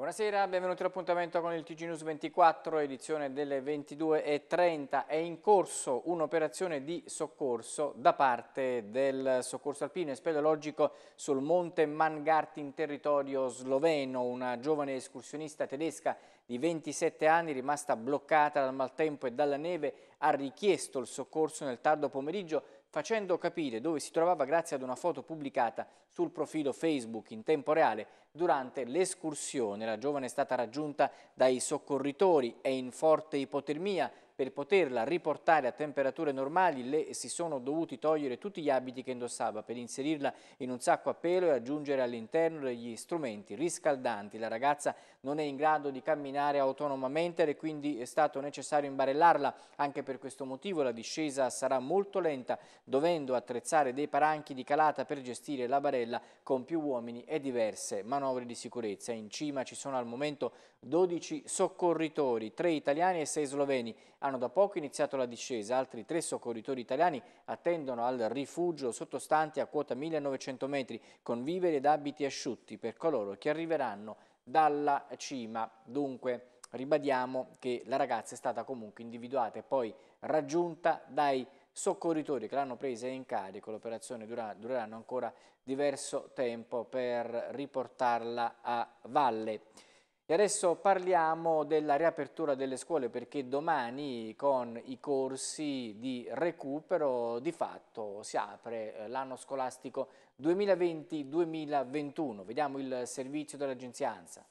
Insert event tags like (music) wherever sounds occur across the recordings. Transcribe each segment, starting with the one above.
Buonasera, benvenuti all'appuntamento con il TG News 24, edizione delle 22.30. È in corso un'operazione di soccorso da parte del soccorso alpino e speleologico sul monte Mangart in territorio sloveno. Una giovane escursionista tedesca di 27 anni, rimasta bloccata dal maltempo e dalla neve, ha richiesto il soccorso nel tardo pomeriggio facendo capire dove si trovava grazie ad una foto pubblicata sul profilo Facebook in tempo reale durante l'escursione. La giovane è stata raggiunta dai soccorritori, è in forte ipotermia, per poterla riportare a temperature normali le si sono dovuti togliere tutti gli abiti che indossava per inserirla in un sacco a pelo e aggiungere all'interno degli strumenti riscaldanti. La ragazza non è in grado di camminare autonomamente e quindi è stato necessario imbarellarla. Anche per questo motivo la discesa sarà molto lenta dovendo attrezzare dei paranchi di calata per gestire la barella con più uomini e diverse manovre di sicurezza. In cima ci sono al momento 12 soccorritori, 3 italiani e 6 sloveni. Hanno hanno da poco iniziato la discesa, altri tre soccorritori italiani attendono al rifugio sottostanti a quota 1900 metri con viveri ed abiti asciutti per coloro che arriveranno dalla cima. Dunque ribadiamo che la ragazza è stata comunque individuata e poi raggiunta dai soccorritori che l'hanno presa in carico. L'operazione durerà, ancora diverso tempo per riportarla a valle. E adesso parliamo della riapertura delle scuole perché domani con i corsi di recupero di fatto si apre eh, l'anno scolastico 2020-2021. Vediamo il servizio dell'agenzia ANSA.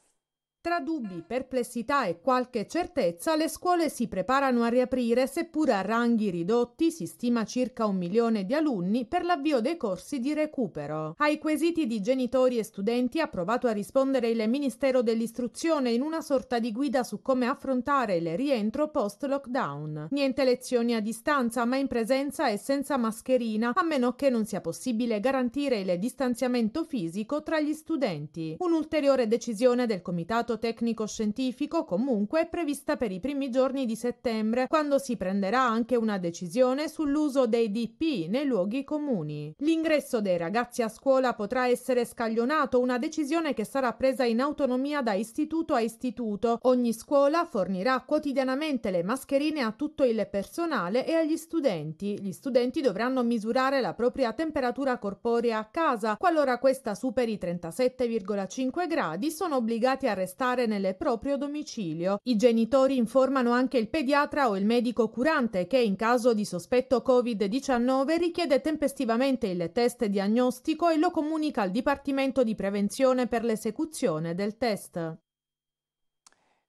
Tra dubbi, perplessità e qualche certezza, le scuole si preparano a riaprire, seppur a ranghi ridotti, si stima circa un milione di alunni, per l'avvio dei corsi di recupero. Ai quesiti di genitori e studenti ha provato a rispondere il Ministero dell'Istruzione in una sorta di guida su come affrontare il rientro post-lockdown. Niente lezioni a distanza, ma in presenza e senza mascherina, a meno che non sia possibile garantire il distanziamento fisico tra gli studenti. Un'ulteriore decisione del Comitato comitato tecnico-scientifico comunque è prevista per i primi giorni di settembre, quando si prenderà anche una decisione sull'uso dei DP nei luoghi comuni. L'ingresso dei ragazzi a scuola potrà essere scaglionato, una decisione che sarà presa in autonomia da istituto a istituto. Ogni scuola fornirà quotidianamente le mascherine a tutto il personale e agli studenti. Gli studenti dovranno misurare la propria temperatura corporea a casa. Qualora questa superi 37,5 gradi, sono obbligati a restare restare nel proprio domicilio. I genitori informano anche il pediatra o il medico curante che in caso di sospetto Covid-19 richiede tempestivamente il test diagnostico e lo comunica al Dipartimento di Prevenzione per l'esecuzione del test.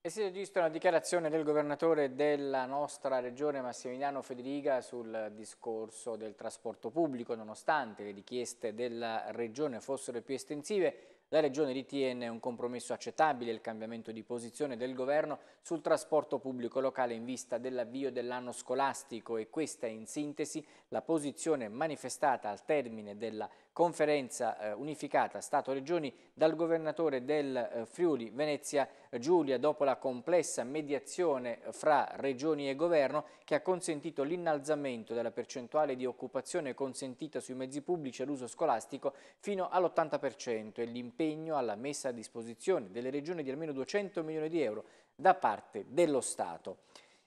E si registra una dichiarazione del governatore della nostra regione Massimiliano Federica sul discorso del trasporto pubblico, nonostante le richieste della regione fossero più estensive, la Regione ritiene un compromesso accettabile il cambiamento di posizione del Governo sul trasporto pubblico locale in vista dell'avvio dell'anno scolastico e questa è in sintesi la posizione manifestata al termine della conferenza eh, unificata Stato-Regioni dal governatore del eh, Friuli Venezia Giulia dopo la complessa mediazione eh, fra regioni e governo che ha consentito l'innalzamento della percentuale di occupazione consentita sui mezzi pubblici all'uso scolastico fino all'80% e l'impegno alla messa a disposizione delle regioni di almeno 200 milioni di euro da parte dello Stato.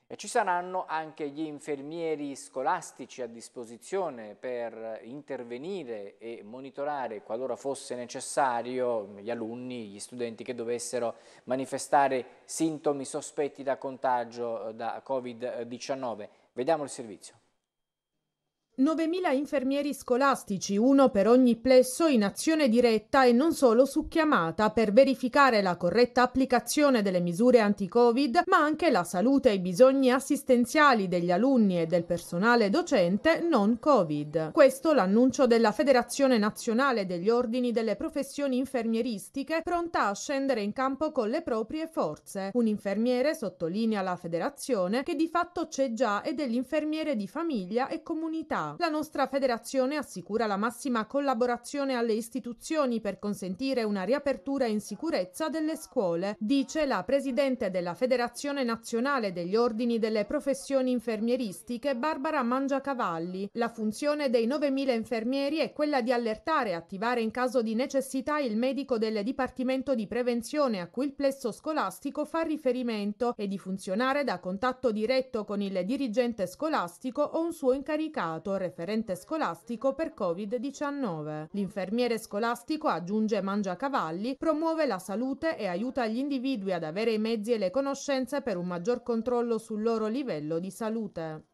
E ci saranno anche gli infermieri scolastici a disposizione per intervenire e monitorare, qualora fosse necessario, gli alunni, gli studenti che dovessero manifestare sintomi sospetti da contagio eh, da Covid-19. Vediamo il servizio. 9.000 infermieri scolastici, uno per ogni plesso in azione diretta e non solo su chiamata per verificare la corretta applicazione delle misure anti-Covid, ma anche la salute e i bisogni assistenziali degli alunni e del personale docente non Covid. Questo l'annuncio della Federazione Nazionale degli Ordini delle Professioni Infermieristiche, pronta a scendere in campo con le proprie forze. Un infermiere, sottolinea la federazione, che di fatto c'è già ed è l'infermiere di famiglia e comunità la nostra federazione assicura la massima collaborazione alle istituzioni per consentire una riapertura in sicurezza delle scuole, dice la presidente della Federazione Nazionale degli Ordini delle Professioni Infermieristiche Barbara Mangiacavalli. La funzione dei 9.000 infermieri è quella di allertare e attivare in caso di necessità il medico del Dipartimento di Prevenzione a cui il plesso scolastico fa riferimento e di funzionare da contatto diretto con il dirigente scolastico o un suo incaricato referente scolastico per Covid-19. L'infermiere scolastico aggiunge Mangiacavalli, promuove la salute e aiuta gli individui ad avere i mezzi e le conoscenze per un maggior controllo sul loro livello di salute.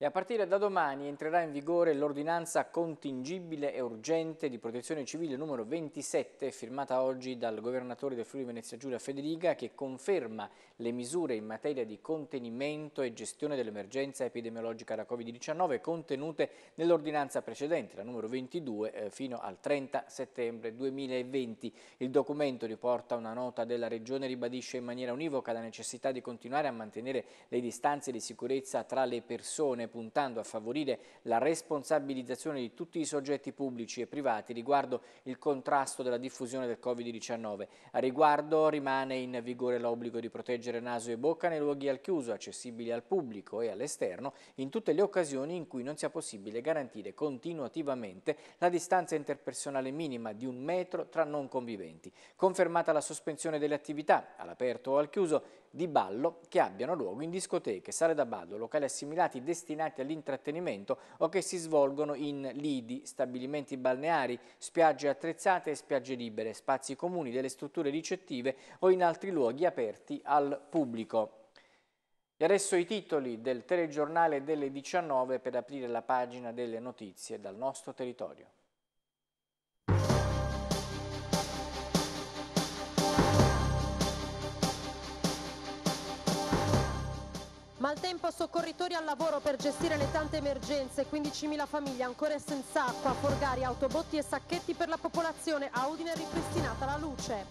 E a partire da domani entrerà in vigore l'ordinanza contingibile e urgente di protezione civile numero 27 firmata oggi dal governatore del Friuli Venezia Giulia Federica che conferma le misure in materia di contenimento e gestione dell'emergenza epidemiologica da Covid-19 contenute nell'ordinanza precedente, la numero 22, eh, fino al 30 settembre 2020. Il documento riporta una nota della Regione ribadisce in maniera univoca la necessità di continuare a mantenere le distanze di sicurezza tra le persone puntando a favorire la responsabilizzazione di tutti i soggetti pubblici e privati riguardo il contrasto della diffusione del Covid-19. A riguardo rimane in vigore l'obbligo di proteggere naso e bocca nei luoghi al chiuso, accessibili al pubblico e all'esterno, in tutte le occasioni in cui non sia possibile garantire continuativamente la distanza interpersonale minima di un metro tra non conviventi. Confermata la sospensione delle attività all'aperto o al chiuso, di ballo che abbiano luogo in discoteche, sale da ballo, locali assimilati destinati all'intrattenimento o che si svolgono in lidi, stabilimenti balneari, spiagge attrezzate e spiagge libere, spazi comuni delle strutture ricettive o in altri luoghi aperti al pubblico. E adesso i titoli del telegiornale delle 19 per aprire la pagina delle notizie dal nostro territorio. frattempo soccorritori al lavoro per gestire le tante emergenze, 15.000 famiglie ancora senza acqua, forgari, autobotti e sacchetti per la popolazione, a Udine è ripristinata la luce.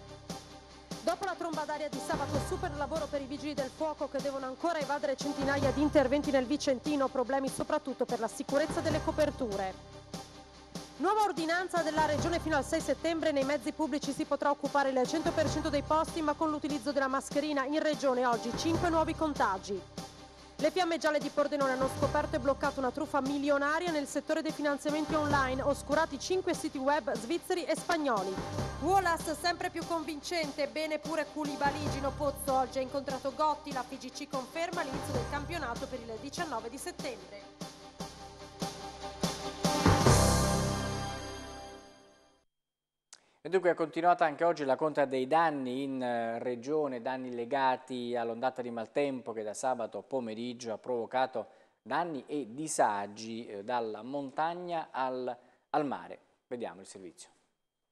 Dopo la tromba d'aria di sabato, super lavoro per i vigili del fuoco che devono ancora evadere centinaia di interventi nel Vicentino, problemi soprattutto per la sicurezza delle coperture. Nuova ordinanza della Regione fino al 6 settembre, nei mezzi pubblici si potrà occupare il 100% dei posti ma con l'utilizzo della mascherina in Regione oggi 5 nuovi contagi. Le fiamme gialle di Pordenone hanno scoperto e bloccato una truffa milionaria nel settore dei finanziamenti online, oscurati cinque siti web svizzeri e spagnoli. Wallace sempre più convincente, bene pure Koulibaly, Gino Pozzo oggi ha incontrato Gotti, la PGC conferma l'inizio del campionato per il 19 di settembre. E dunque è continuata anche oggi la conta dei danni in eh, regione, danni legati all'ondata di maltempo che da sabato pomeriggio ha provocato danni e disagi eh, dalla montagna al, al mare. Vediamo il servizio.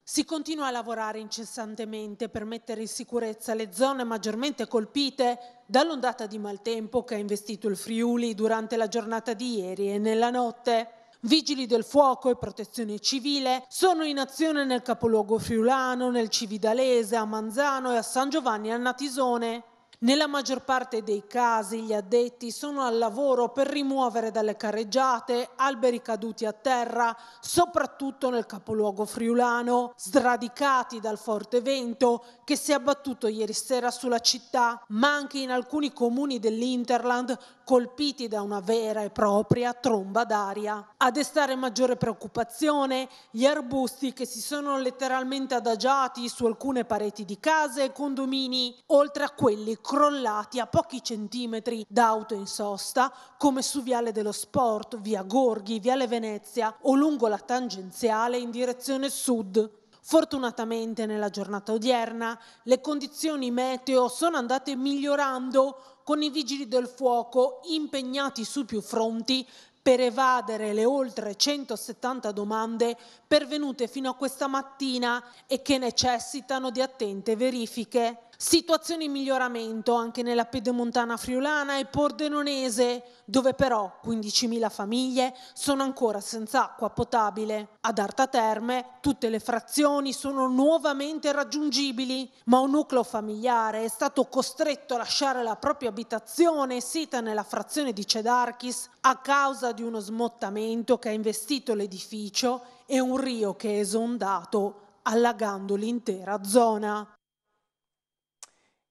Si continua a lavorare incessantemente per mettere in sicurezza le zone maggiormente colpite dall'ondata di maltempo che ha investito il Friuli durante la giornata di ieri e nella notte vigili del fuoco e protezione civile sono in azione nel capoluogo friulano, nel Cividalese, a Manzano e a San Giovanni a Natisone. Nella maggior parte dei casi gli addetti sono al lavoro per rimuovere dalle carreggiate alberi caduti a terra, soprattutto nel capoluogo friulano, sradicati dal forte vento che si è abbattuto ieri sera sulla città, ma anche in alcuni comuni dell'Interland colpiti da una vera e propria tromba d'aria. A destare maggiore preoccupazione gli arbusti che si sono letteralmente adagiati su alcune pareti di case e condomini, oltre a quelli crollati a pochi centimetri da auto in sosta, come su Viale dello Sport, Via Gorghi, Viale Venezia o lungo la tangenziale in direzione sud. Fortunatamente nella giornata odierna le condizioni meteo sono andate migliorando con i vigili del fuoco impegnati su più fronti per evadere le oltre 170 domande pervenute fino a questa mattina e che necessitano di attente verifiche. Situazione in miglioramento anche nella pedemontana friulana e pordenonese, dove però 15.000 famiglie sono ancora senza acqua potabile. Ad Arta Terme tutte le frazioni sono nuovamente raggiungibili, ma un nucleo familiare è stato costretto a lasciare la propria abitazione sita nella frazione di Cedarchis a causa di uno smottamento che ha investito l'edificio e un rio che è esondato, allagando l'intera zona.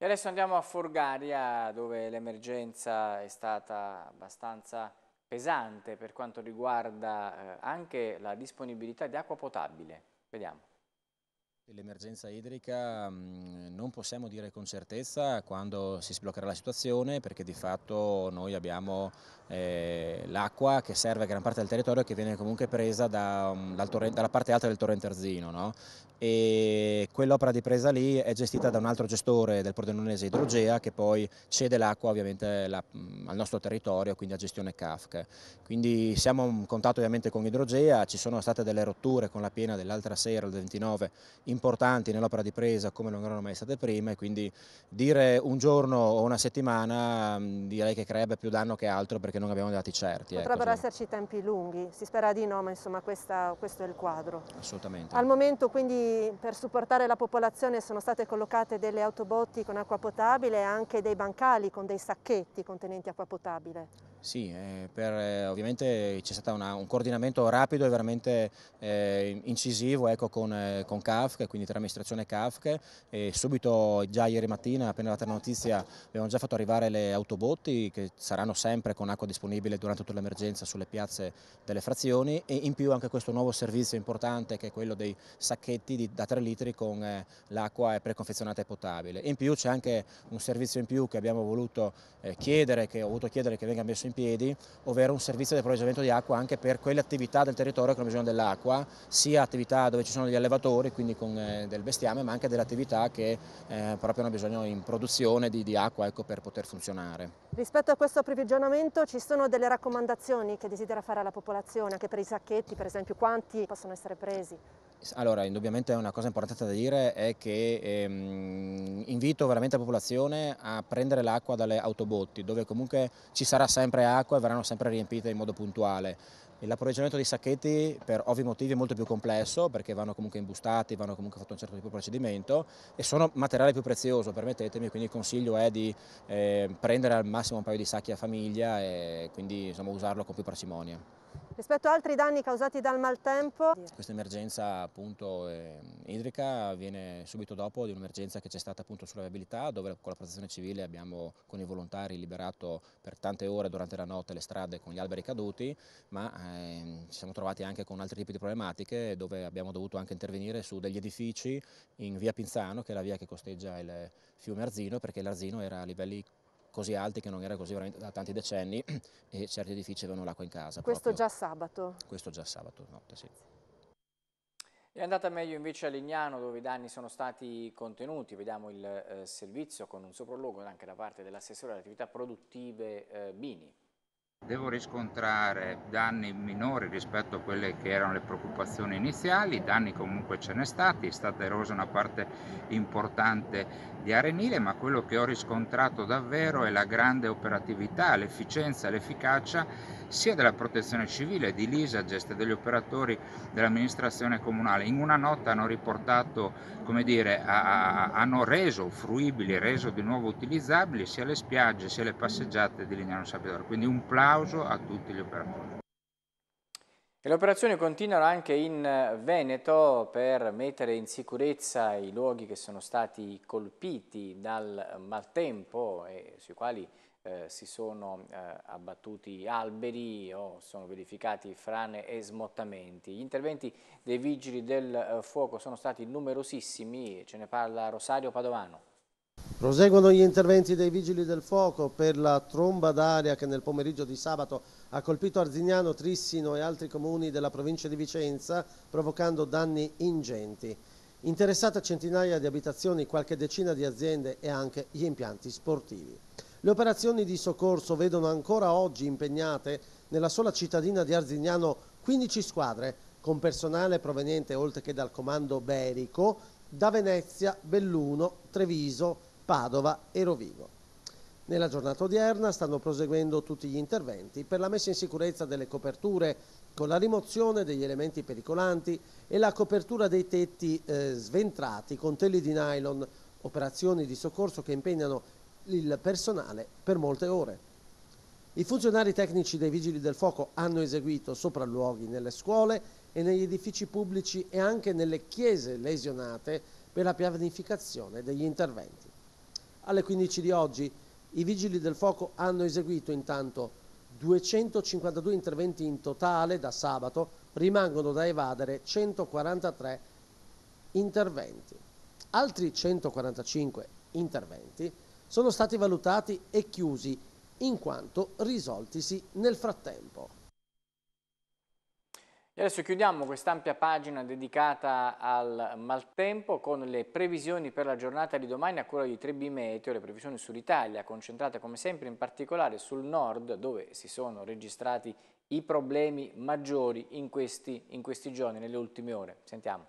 E adesso andiamo a Forgaria dove l'emergenza è stata abbastanza pesante per quanto riguarda eh, anche la disponibilità di acqua potabile. Vediamo. L'emergenza idrica mm, non possiamo dire con certezza quando si sbloccherà la situazione perché di fatto noi abbiamo eh, l'acqua che serve a gran parte del territorio che viene comunque presa da, mm, dal torrente, dalla parte alta del torrente Arzino no? e quell'opera di presa lì è gestita da un altro gestore del Pordenonese Idrogea che poi cede l'acqua ovviamente la, mm, al nostro territorio quindi a gestione CAFC quindi siamo in contatto ovviamente con Idrogea ci sono state delle rotture con la piena dell'altra sera il 29 importanti nell'opera di presa come non erano mai state prima e quindi dire un giorno o una settimana mm, direi che creerebbe più danno che altro perché perché non abbiamo dati certi. Ecco, Potrebbero ecco, esserci tempi lunghi, si spera di no, ma insomma questa, questo è il quadro. Assolutamente. Al momento quindi per supportare la popolazione sono state collocate delle autobotti con acqua potabile e anche dei bancali con dei sacchetti contenenti acqua potabile. Sì, eh, per, eh, ovviamente c'è stato una, un coordinamento rapido e veramente eh, incisivo ecco, con, eh, con CAFC, quindi tra amministrazione CAFC e subito già ieri mattina, appena data la notizia, abbiamo già fatto arrivare le autobotti che saranno sempre con acqua disponibile durante tutta l'emergenza sulle piazze delle frazioni e in più anche questo nuovo servizio importante che è quello dei sacchetti di, da 3 litri con eh, l'acqua preconfezionata e potabile. in più c'è anche un servizio in più che abbiamo voluto eh, chiedere, che ho voluto chiedere che venga messo in piedi, ovvero un servizio di approvvigionamento di acqua anche per quelle attività del territorio che hanno bisogno dell'acqua, sia attività dove ci sono degli allevatori, quindi con eh, del bestiame, ma anche delle attività che eh, proprio hanno bisogno in produzione di, di acqua ecco, per poter funzionare. Rispetto a questo approvvigionamento ci sono delle raccomandazioni che desidera fare alla popolazione, anche per i sacchetti per esempio, quanti possono essere presi? Allora, indubbiamente una cosa importante da dire è che ehm, invito veramente la popolazione a prendere l'acqua dalle autobotti, dove comunque ci sarà sempre acqua e verranno sempre riempite in modo puntuale. L'approvvigionamento dei sacchetti per ovvi motivi è molto più complesso perché vanno comunque imbustati, vanno comunque fatto un certo tipo di procedimento e sono materiale più prezioso, permettetemi, quindi il consiglio è di eh, prendere al massimo un paio di sacchi a famiglia e quindi insomma, usarlo con più parsimonia. Rispetto a altri danni causati dal maltempo? Questa emergenza appunto, eh, idrica viene subito dopo di un'emergenza che c'è stata appunto, sulla viabilità dove con la protezione civile abbiamo con i volontari liberato per tante ore durante la notte le strade con gli alberi caduti ma eh, ci siamo trovati anche con altri tipi di problematiche dove abbiamo dovuto anche intervenire su degli edifici in via Pinzano che è la via che costeggia il fiume Arzino perché l'Arzino era a livelli così alti che non era così veramente da tanti decenni (clears throat) e certi edifici avevano l'acqua in casa. Questo proprio. già sabato? Questo già sabato notte, sì. È andata meglio invece a Lignano dove i danni sono stati contenuti, vediamo il eh, servizio con un sopralluogo anche da parte dell'assessore alle attività produttive eh, Bini devo riscontrare danni minori rispetto a quelle che erano le preoccupazioni iniziali, danni comunque ce n'è stati, è stata erosa una parte importante di Arenile, ma quello che ho riscontrato davvero è la grande operatività, l'efficienza, l'efficacia sia della protezione civile, di Lisagest e degli operatori dell'amministrazione comunale. In una nota hanno riportato, come dire, a, a, hanno reso fruibili, reso di nuovo utilizzabili sia le spiagge sia le passeggiate di Lignano Sabidoro, quindi un plano applauso a tutti gli operatori. E le operazioni continuano anche in eh, Veneto per mettere in sicurezza i luoghi che sono stati colpiti dal maltempo e sui quali eh, si sono eh, abbattuti alberi o sono verificati frane e smottamenti. Gli interventi dei vigili del eh, fuoco sono stati numerosissimi, ce ne parla Rosario Padovano. Proseguono gli interventi dei vigili del fuoco per la tromba d'aria che nel pomeriggio di sabato ha colpito Arzignano, Trissino e altri comuni della provincia di Vicenza provocando danni ingenti. Interessate centinaia di abitazioni, qualche decina di aziende e anche gli impianti sportivi. Le operazioni di soccorso vedono ancora oggi impegnate nella sola cittadina di Arzignano 15 squadre con personale proveniente oltre che dal comando berico da Venezia, Belluno, Treviso, Padova e Rovigo. Nella giornata odierna stanno proseguendo tutti gli interventi per la messa in sicurezza delle coperture con la rimozione degli elementi pericolanti e la copertura dei tetti eh, sventrati con teli di nylon, operazioni di soccorso che impegnano il personale per molte ore. I funzionari tecnici dei Vigili del Fuoco hanno eseguito sopralluoghi nelle scuole e negli edifici pubblici e anche nelle chiese lesionate per la pianificazione degli interventi. Alle 15 di oggi i vigili del fuoco hanno eseguito intanto 252 interventi in totale da sabato, rimangono da evadere 143 interventi. Altri 145 interventi sono stati valutati e chiusi in quanto risoltisi nel frattempo. E adesso chiudiamo quest'ampia pagina dedicata al maltempo con le previsioni per la giornata di domani a cura di 3 Meteo, le previsioni sull'Italia, concentrate come sempre in particolare sul nord dove si sono registrati i problemi maggiori in questi, in questi giorni, nelle ultime ore. Sentiamo.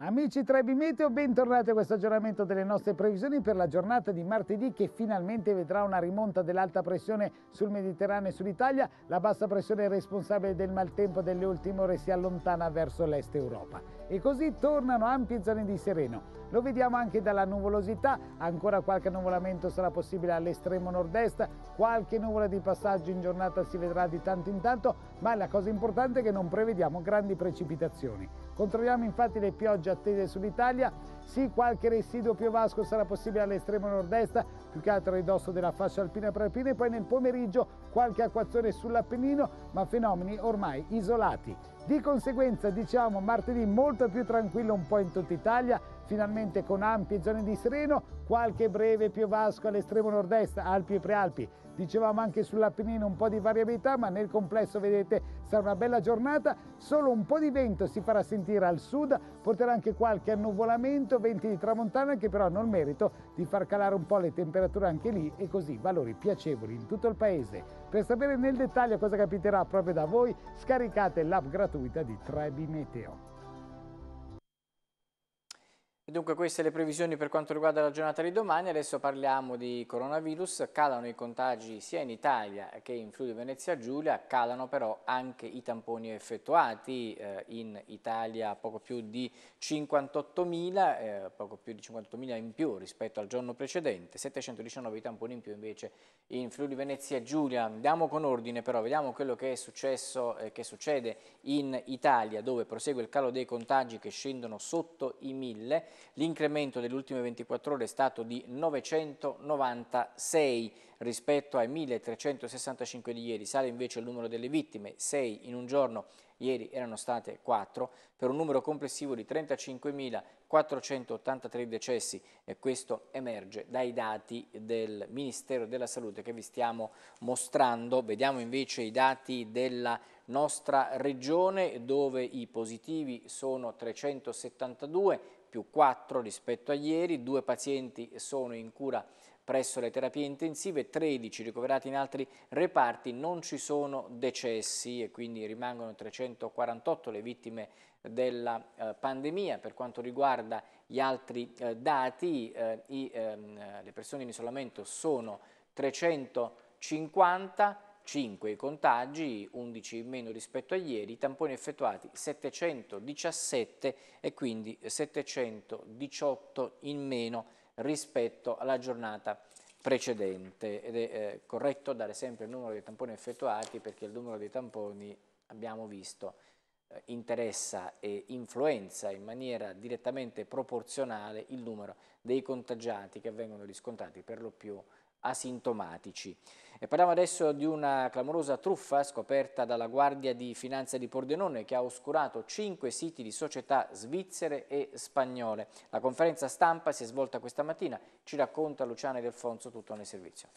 Amici Trebi Meteo, bentornati a questo aggiornamento delle nostre previsioni per la giornata di martedì che finalmente vedrà una rimonta dell'alta pressione sul Mediterraneo e sull'Italia. La bassa pressione responsabile del maltempo delle ultime ore si allontana verso l'est Europa. E così tornano ampie zone di sereno. Lo vediamo anche dalla nuvolosità, ancora qualche nuvolamento sarà possibile all'estremo nord-est, qualche nuvola di passaggio in giornata si vedrà di tanto in tanto, ma la cosa importante è che non prevediamo grandi precipitazioni. Controlliamo infatti le piogge attese sull'Italia, sì qualche residuo piovasco sarà possibile all'estremo nord-est, più che altro a ridosso della fascia alpina prealpina e poi nel pomeriggio qualche acquazzone sull'Appennino, ma fenomeni ormai isolati. Di conseguenza diciamo martedì molto più tranquillo un po' in tutta Italia, finalmente con ampie zone di sereno, qualche breve piovasco all'estremo nord-est, Alpi e Prealpi, dicevamo anche sull'Appennino un po' di variabilità, ma nel complesso vedete sarà una bella giornata, solo un po' di vento si farà sentire al sud, porterà anche qualche annuvolamento, venti di tramontana che però hanno il merito di far calare un po' le temperature anche lì e così valori piacevoli in tutto il paese. Per sapere nel dettaglio cosa capiterà proprio da voi, scaricate l'app gratuita di Trebi Meteo. Dunque queste le previsioni per quanto riguarda la giornata di domani, adesso parliamo di coronavirus, calano i contagi sia in Italia che in Friuli Venezia Giulia, calano però anche i tamponi effettuati, eh, in Italia poco più di 58.000, eh, poco più di 58.000 in più rispetto al giorno precedente, 719 tamponi in più invece in Friuli Venezia Giulia. Andiamo con ordine però, vediamo quello che è successo, eh, che succede in Italia dove prosegue il calo dei contagi che scendono sotto i 1000 L'incremento delle ultime 24 ore è stato di 996 rispetto ai 1365 di ieri. Sale invece il numero delle vittime, 6 in un giorno, ieri erano state 4, per un numero complessivo di 35.483 decessi e questo emerge dai dati del Ministero della Salute che vi stiamo mostrando. Vediamo invece i dati della nostra regione dove i positivi sono 372 più 4 rispetto a ieri, due pazienti sono in cura presso le terapie intensive, 13 ricoverati in altri reparti, non ci sono decessi e quindi rimangono 348 le vittime della eh, pandemia. Per quanto riguarda gli altri eh, dati, eh, ehm, le persone in isolamento sono 350, 5 i contagi, 11 in meno rispetto a ieri, i tamponi effettuati 717 e quindi 718 in meno rispetto alla giornata precedente ed è eh, corretto dare sempre il numero dei tamponi effettuati perché il numero dei tamponi abbiamo visto eh, interessa e influenza in maniera direttamente proporzionale il numero dei contagiati che vengono riscontrati per lo più asintomatici. E parliamo adesso di una clamorosa truffa scoperta dalla Guardia di Finanza di Pordenone che ha oscurato cinque siti di società svizzere e spagnole. La conferenza stampa si è svolta questa mattina, ci racconta Luciana Delfonso tutto nel servizio.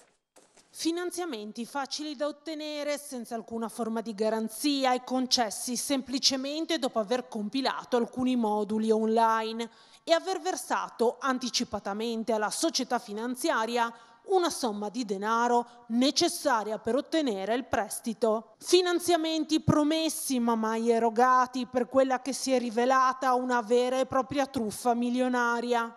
Finanziamenti facili da ottenere senza alcuna forma di garanzia e concessi semplicemente dopo aver compilato alcuni moduli online e aver versato anticipatamente alla società finanziaria una somma di denaro necessaria per ottenere il prestito. Finanziamenti promessi ma mai erogati per quella che si è rivelata una vera e propria truffa milionaria.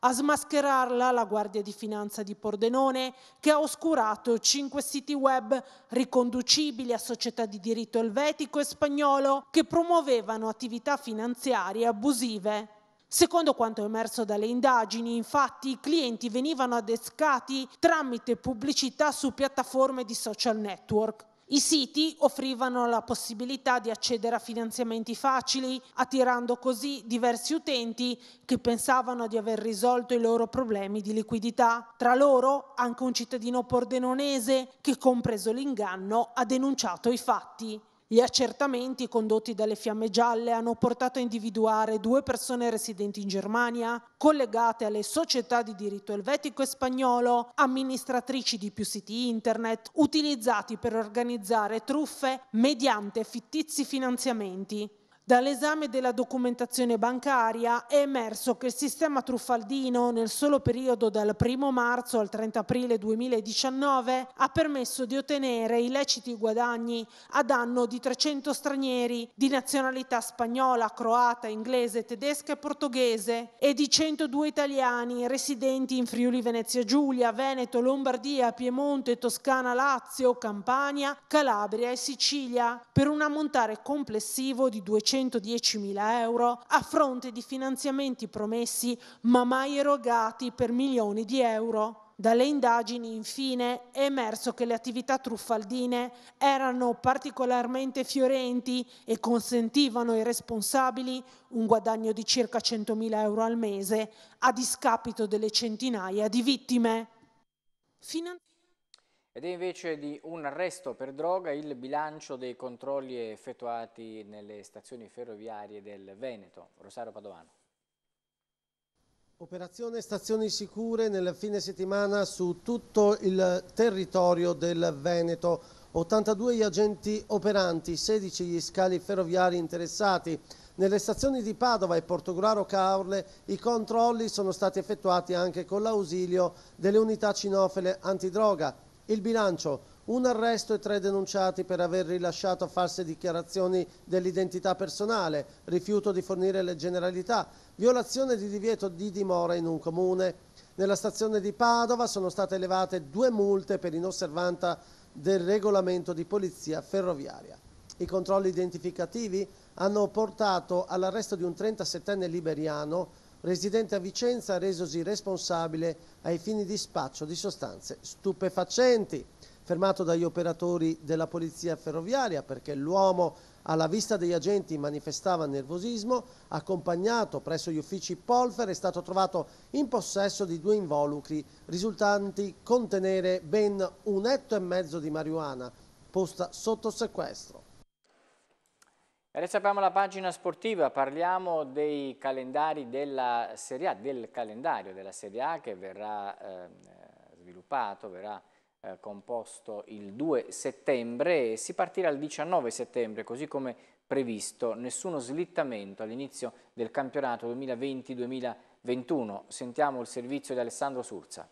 A smascherarla la Guardia di Finanza di Pordenone, che ha oscurato cinque siti web riconducibili a società di diritto elvetico e spagnolo che promuovevano attività finanziarie abusive. Secondo quanto emerso dalle indagini, infatti, i clienti venivano adescati tramite pubblicità su piattaforme di social network. I siti offrivano la possibilità di accedere a finanziamenti facili, attirando così diversi utenti che pensavano di aver risolto i loro problemi di liquidità. Tra loro anche un cittadino pordenonese che, compreso l'inganno, ha denunciato i fatti. Gli accertamenti condotti dalle Fiamme Gialle hanno portato a individuare due persone residenti in Germania, collegate alle società di diritto elvetico e spagnolo, amministratrici di più siti internet, utilizzati per organizzare truffe mediante fittizi finanziamenti. Dall'esame della documentazione bancaria è emerso che il sistema truffaldino nel solo periodo dal 1 marzo al 30 aprile 2019 ha permesso di ottenere illeciti guadagni a danno di 300 stranieri di nazionalità spagnola, croata, inglese, tedesca e portoghese e di 102 italiani residenti in Friuli Venezia Giulia, Veneto, Lombardia, Piemonte, Toscana, Lazio, Campania, Calabria e Sicilia per un ammontare complessivo di 200 210.000 euro a fronte di finanziamenti promessi ma mai erogati per milioni di euro. Dalle indagini, infine, è emerso che le attività truffaldine erano particolarmente fiorenti e consentivano ai responsabili un guadagno di circa 100.000 euro al mese, a discapito delle centinaia di vittime. Finan- ed è invece di un arresto per droga il bilancio dei controlli effettuati nelle stazioni ferroviarie del Veneto. Rosario Padovano. Operazione Stazioni Sicure nel fine settimana su tutto il territorio del Veneto. 82 gli agenti operanti, 16 gli scali ferroviari interessati. Nelle stazioni di Padova e Portogruaro Caorle i controlli sono stati effettuati anche con l'ausilio delle unità cinofele antidroga. Il bilancio, un arresto e tre denunciati per aver rilasciato false dichiarazioni dell'identità personale, rifiuto di fornire le generalità, violazione di divieto di dimora in un comune. Nella stazione di Padova sono state elevate due multe per inosservanza del regolamento di polizia ferroviaria. I controlli identificativi hanno portato all'arresto di un 37enne liberiano residente a Vicenza, resosi responsabile ai fini di spaccio di sostanze stupefacenti. Fermato dagli operatori della polizia ferroviaria perché l'uomo alla vista degli agenti manifestava nervosismo, accompagnato presso gli uffici Polfer è stato trovato in possesso di due involucri risultanti contenere ben un etto e mezzo di marijuana posta sotto sequestro. Adesso apriamo la pagina sportiva, parliamo dei calendari della Serie A, del calendario della Serie A che verrà eh, sviluppato, verrà eh, composto il 2 settembre e si partirà il 19 settembre, così come previsto, nessuno slittamento all'inizio del campionato 2020-2021. Sentiamo il servizio di Alessandro Surza.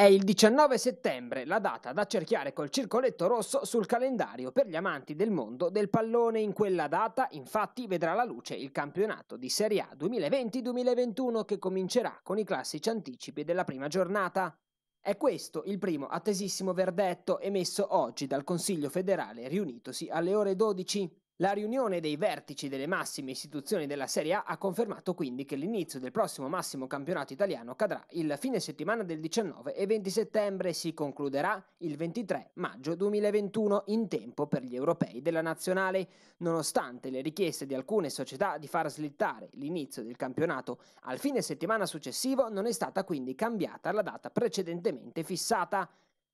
È il 19 settembre, la data da cerchiare col circoletto rosso sul calendario per gli amanti del mondo del pallone. In quella data, infatti, vedrà la luce il campionato di Serie A 2020-2021 che comincerà con i classici anticipi della prima giornata. È questo il primo attesissimo verdetto emesso oggi dal Consiglio federale riunitosi alle ore 12. La riunione dei vertici delle massime istituzioni della Serie A ha confermato quindi che l'inizio del prossimo massimo campionato italiano cadrà il fine settimana del 19 e 20 settembre e si concluderà il 23 maggio 2021 in tempo per gli europei della nazionale. Nonostante le richieste di alcune società di far slittare l'inizio del campionato al fine settimana successivo, non è stata quindi cambiata la data precedentemente fissata.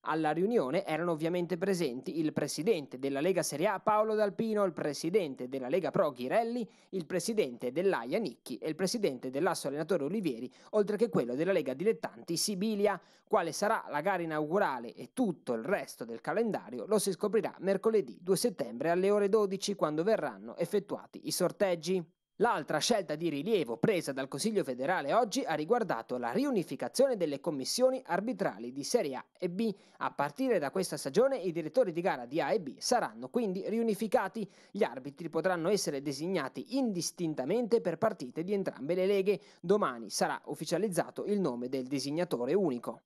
Alla riunione erano ovviamente presenti il presidente della Lega Serie A Paolo D'Alpino, il presidente della Lega Pro Ghirelli, il presidente dell'AIA Nicchi e il presidente dell'asso allenatore Olivieri, oltre che quello della Lega Dilettanti Sibilia. Quale sarà la gara inaugurale e tutto il resto del calendario lo si scoprirà mercoledì 2 settembre alle ore 12 quando verranno effettuati i sorteggi. L'altra scelta di rilievo presa dal Consiglio federale oggi ha riguardato la riunificazione delle commissioni arbitrali di Serie A e B. A partire da questa stagione i direttori di gara di A e B saranno quindi riunificati. Gli arbitri potranno essere designati indistintamente per partite di entrambe le leghe. Domani sarà ufficializzato il nome del designatore unico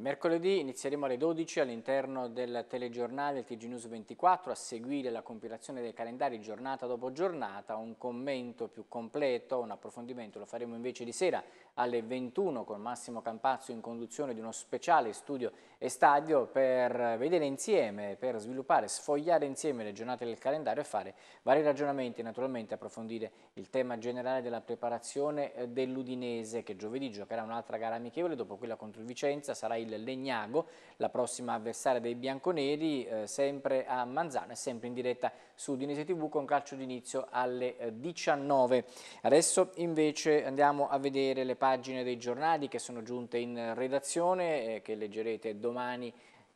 mercoledì inizieremo alle 12 all'interno del telegiornale TG News 24 a seguire la compilazione dei calendari giornata dopo giornata, un commento più completo, un approfondimento lo faremo invece di sera alle 21 con Massimo Campazzo in conduzione di uno speciale studio e stadio per vedere insieme, per sviluppare, sfogliare insieme le giornate del calendario e fare vari ragionamenti naturalmente approfondire il tema generale della preparazione eh, dell'Udinese che giovedì giocherà un'altra gara amichevole, dopo quella contro il Vicenza sarà il Legnago, la prossima avversaria dei bianconeri, eh, sempre a Manzano e sempre in diretta su Dinese TV con calcio d'inizio alle 19. Eh, Adesso invece andiamo a vedere le pagine dei giornali che sono giunte in redazione, eh, che leggerete domani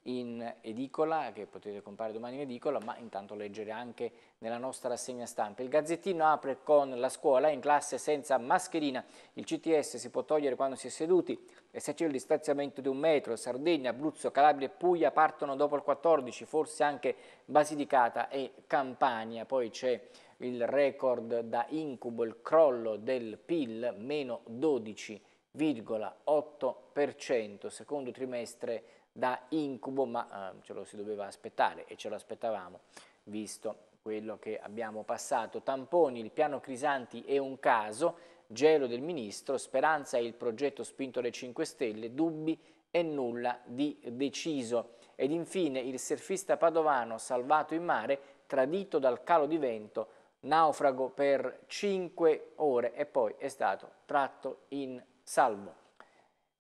in edicola, che potete comprare domani in edicola, ma intanto leggere anche nella nostra rassegna stampa. Il gazzettino apre con la scuola in classe senza mascherina, il CTS si può togliere quando si è seduti, e se c'è il distanziamento di un metro, Sardegna, Abruzzo, Calabria e Puglia partono dopo il 14, forse anche Basilicata e Campania, poi c'è il record da incubo, il crollo del PIL, meno 12,8%, secondo trimestre da incubo, ma eh, ce lo si doveva aspettare e ce lo aspettavamo, visto quello che abbiamo passato. Tamponi, il piano Crisanti è un caso, gelo del ministro, speranza e il progetto spinto alle 5 Stelle, dubbi e nulla di deciso. Ed infine il surfista padovano salvato in mare, tradito dal calo di vento, naufrago per 5 ore e poi è stato tratto in salvo.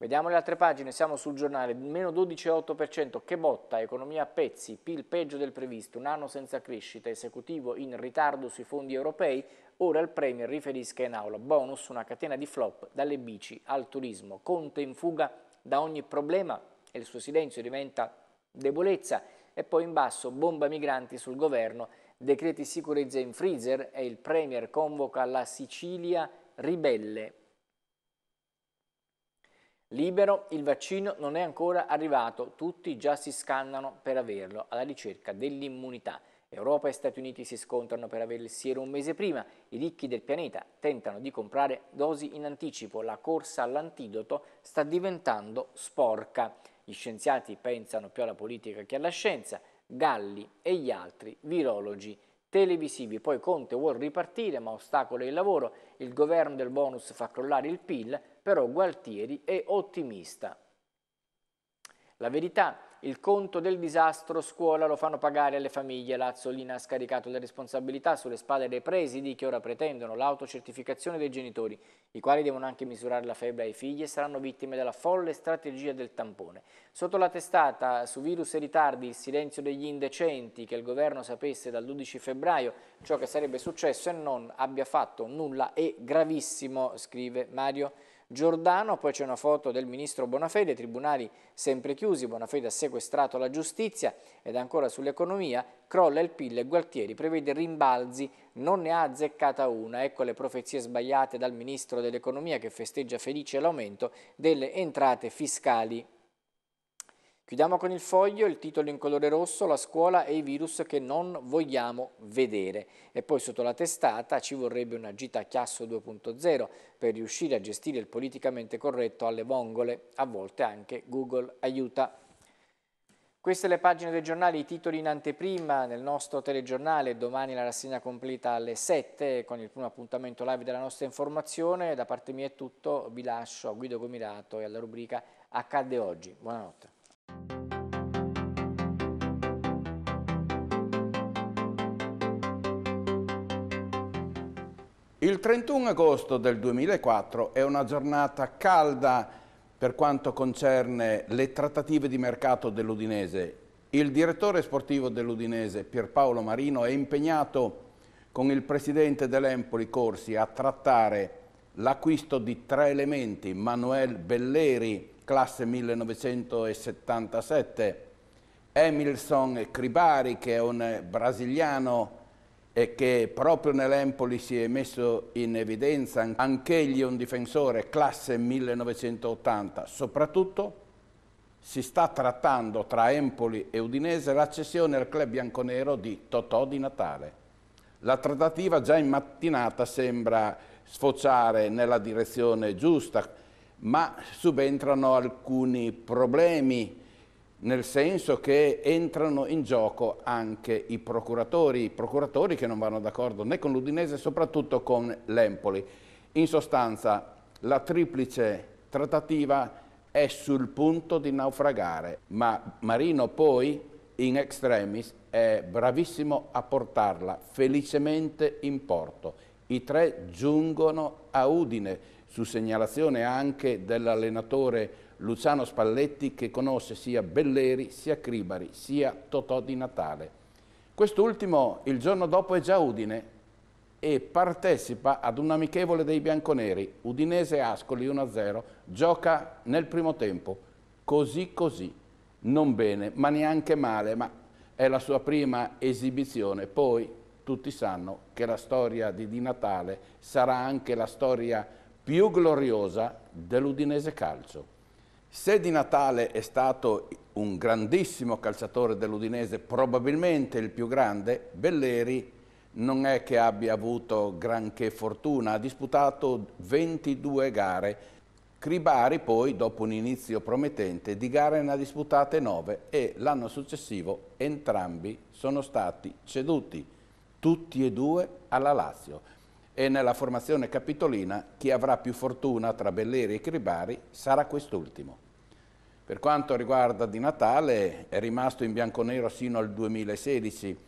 Vediamo le altre pagine, siamo sul giornale, meno 12,8%, che botta, economia a pezzi, PIL peggio del previsto, un anno senza crescita, esecutivo in ritardo sui fondi europei, ora il Premier riferisca in aula, bonus, una catena di flop, dalle bici al turismo, Conte in fuga da ogni problema e il suo silenzio diventa debolezza e poi in basso bomba migranti sul governo, decreti sicurezza in freezer e il Premier convoca la Sicilia ribelle Libero, il vaccino non è ancora arrivato, tutti già si scannano per averlo alla ricerca dell'immunità. Europa e Stati Uniti si scontrano per avere il siero un mese prima, i ricchi del pianeta tentano di comprare dosi in anticipo, la corsa all'antidoto sta diventando sporca. Gli scienziati pensano più alla politica che alla scienza, Galli e gli altri virologi televisivi. Poi Conte vuole ripartire ma ostacola il lavoro, il governo del bonus fa crollare il PIL, però Gualtieri è ottimista. La verità, il conto del disastro scuola lo fanno pagare alle famiglie. Lazzolina ha scaricato le responsabilità sulle spalle dei presidi che ora pretendono l'autocertificazione dei genitori, i quali devono anche misurare la febbre ai figli e saranno vittime della folle strategia del tampone. Sotto la testata su virus e ritardi, il silenzio degli indecenti che il governo sapesse dal 12 febbraio ciò che sarebbe successo e non abbia fatto nulla è gravissimo, scrive Mario Giordano, poi c'è una foto del ministro Bonafede, tribunali sempre chiusi, Bonafede ha sequestrato la giustizia ed ancora sull'economia, crolla il PIL e Gualtieri prevede rimbalzi, non ne ha azzeccata una, ecco le profezie sbagliate dal ministro dell'economia che festeggia felice l'aumento delle entrate fiscali. Chiudiamo con il foglio, il titolo in colore rosso, la scuola e i virus che non vogliamo vedere. E poi sotto la testata ci vorrebbe una gita a Chiasso 2.0 per riuscire a gestire il politicamente corretto alle vongole, a volte anche Google aiuta. Queste le pagine dei giornali, i titoli in anteprima nel nostro telegiornale, domani la rassegna completa alle 7 con il primo appuntamento live della nostra informazione. Da parte mia è tutto, vi lascio a Guido Comirato e alla rubrica Accadde oggi. Buonanotte. Il 31 agosto del 2004 è una giornata calda per quanto concerne le trattative di mercato dell'Udinese. Il direttore sportivo dell'Udinese Pierpaolo Marino è impegnato con il presidente dell'Empoli Corsi a trattare l'acquisto di tre elementi, Manuel Belleri, classe 1977, Emilson Cribari, che è un brasiliano e che proprio nell'Empoli si è messo in evidenza, anch'egli un difensore classe 1980, soprattutto si sta trattando tra Empoli e Udinese la cessione al club bianconero di Totò di Natale. La trattativa già in mattinata sembra sfociare nella direzione giusta, ma subentrano alcuni problemi nel senso che entrano in gioco anche i procuratori, i procuratori che non vanno d'accordo né con l'Udinese, soprattutto con l'Empoli. In sostanza la triplice trattativa è sul punto di naufragare, ma Marino poi in extremis è bravissimo a portarla felicemente in porto. I tre giungono a Udine, su segnalazione anche dell'allenatore Luciano Spalletti che conosce sia Belleri, sia Cribari, sia Totò di Natale. Quest'ultimo il giorno dopo è già Udine e partecipa ad un amichevole dei bianconeri, Udinese Ascoli 1-0, gioca nel primo tempo, così così, non bene ma neanche male, ma è la sua prima esibizione, poi tutti sanno che la storia di Di Natale sarà anche la storia più gloriosa dell'Udinese Calcio. Se Di Natale è stato un grandissimo calciatore dell'Udinese, probabilmente il più grande, Belleri non è che abbia avuto granché fortuna, ha disputato 22 gare. Cribari poi, dopo un inizio promettente, di gare ne ha disputate 9 e l'anno successivo entrambi sono stati ceduti, tutti e due alla Lazio. E nella formazione capitolina chi avrà più fortuna tra Belleri e Cribari sarà quest'ultimo. Per quanto riguarda Di Natale è rimasto in bianconero sino al 2016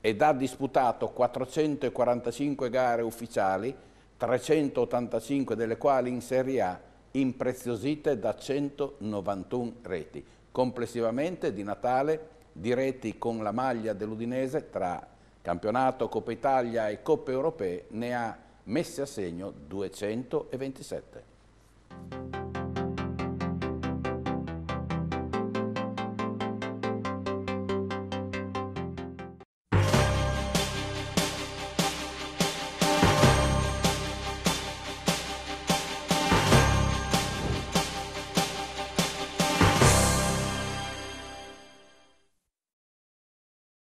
ed ha disputato 445 gare ufficiali, 385 delle quali in Serie A, impreziosite da 191 reti. Complessivamente Di Natale di reti con la maglia dell'Udinese tra campionato, Coppa Italia e Coppe Europee ne ha messe a segno 227.